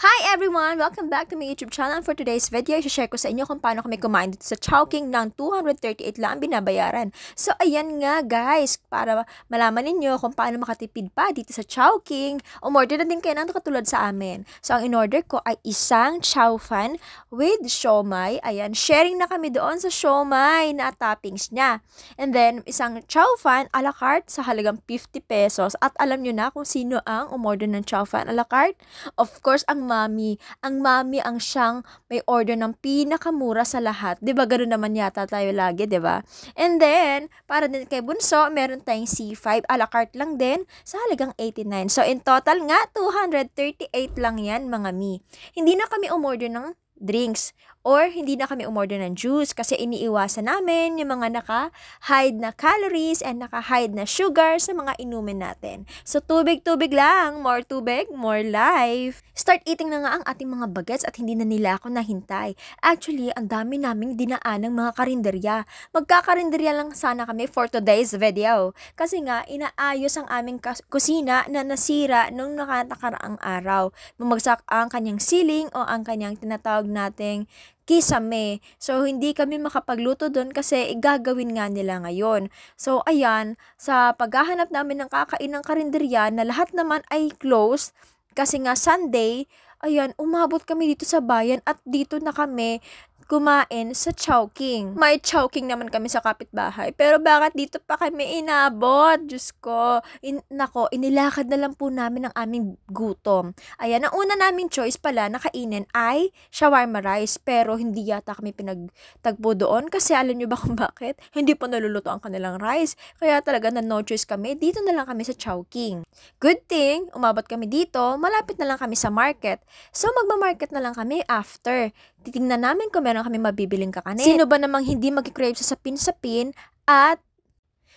Hi everyone! Welcome back to my YouTube channel. for today's video, i-share ko sa inyo kung paano kami kumain dito sa Chowking ng 238 lang binabayaran. So, ayan nga guys, para malaman ninyo kung paano makatipid pa dito sa Chowking, umorder na din kayo ng katulad sa amin. So, ang in-order ko ay isang chow fan with siomay. Ayan, sharing na kami doon sa siomay na toppings niya. And then, isang chow fan a la carte sa halagang 50 pesos. At alam nyo na kung sino ang umorder ng chow fan a la carte. Of course, ang mami. Ang mami ang siyang may order ng pinakamura sa lahat. ba diba, ganoon naman yata tayo lagi, ba diba? And then, para din kay Bunso, meron tayong C5 a la carte lang din sa halagang 89. So, in total nga, 238 lang yan, mga mi. Hindi na kami umorder ng drinks. Or hindi na kami umorder ng juice kasi iniiwasan namin yung mga naka-hide na calories and naka-hide na sugar sa mga inumin natin. So tubig-tubig lang, more tubig, more life. Start eating na nga ang ating mga bagets at hindi na nila ako nahintay. Actually, ang dami naming dinaan ng mga karinderya. Magkakarinderya lang sana kami for today's video. Kasi nga, inaayos ang aming kusina na nasira nung nakatakaraang araw. Bumagsak ang kanyang ceiling o ang kanyang tinatawag tinatawag nating kisame. So, hindi kami makapagluto doon kasi gagawin nga nila ngayon. So, ayan, sa paghahanap namin ng kakain ng karinderya na lahat naman ay closed kasi nga Sunday, ayan, umabot kami dito sa bayan at dito na kami kumain sa Chowking. May Chowking naman kami sa kapitbahay. Pero bakit dito pa kami inabot? Diyos ko. In, nako, inilakad na lang po namin ang aming gutom. Ayan, ang una naming choice pala na kainin ay shawarma rice. Pero hindi yata kami pinagtagpo doon kasi alam nyo ba kung bakit? Hindi pa naluluto ang kanilang rice. Kaya talaga na no choice kami. Dito na lang kami sa Chowking. Good thing, umabot kami dito. Malapit na lang kami sa market. So magmamarket na lang kami after titingnan namin kung meron kami mabibiling kakanin. Sino ba namang hindi mag-crave sa sapin-sapin at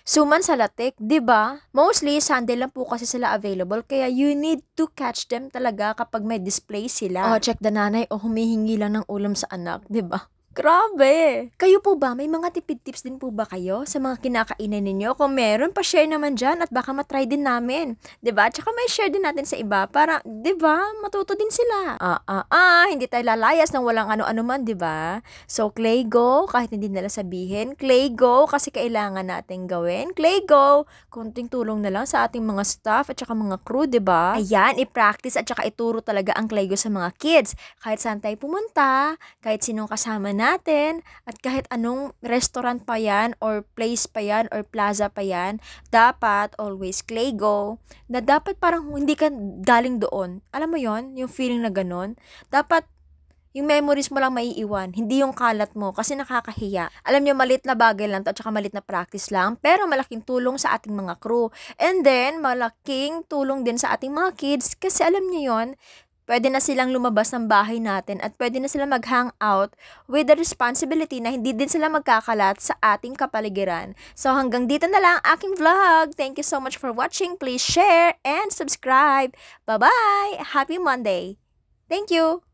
suman sa latik, ba? Diba? Mostly, Sunday lang po kasi sila available. Kaya you need to catch them talaga kapag may display sila. Oh, check the nanay o oh, humihingi lang ng ulam sa anak, ba? Diba? Grabe! Kayo po ba, may mga tipid tips din po ba kayo sa mga kinakainan ninyo? Kung meron, pa-share naman dyan at baka matry din namin. ba? Diba? Tsaka may share din natin sa iba para, ba? Diba, matuto din sila. Ah, ah, ah, hindi tayo lalayas ng walang ano-ano man, ba? Diba? So, Clay Go, kahit hindi nila sabihin, Clay Go, kasi kailangan natin gawin. Clay Go, konting tulong na lang sa ating mga staff at tsaka mga crew, ba? Diba? Ayan, i-practice at tsaka ituro talaga ang Clay Go sa mga kids. Kahit saan tayo pumunta, kahit sinong kasama na, natin at kahit anong restaurant pa yan or place pa yan or plaza pa yan, dapat always clay go na dapat parang hindi ka galing doon. Alam mo yon yung feeling na ganun. Dapat yung memories mo lang maiiwan, hindi yung kalat mo kasi nakakahiya. Alam niyo malit na bagay lang to at saka malit na practice lang, pero malaking tulong sa ating mga crew. And then, malaking tulong din sa ating mga kids kasi alam niyo yon Pwede na silang lumabas ng bahay natin at pwede na silang mag-hang out with the responsibility na hindi din sila magkakalat sa ating kapaligiran. So hanggang dito na lang aking vlog. Thank you so much for watching. Please share and subscribe. Bye-bye! Happy Monday! Thank you!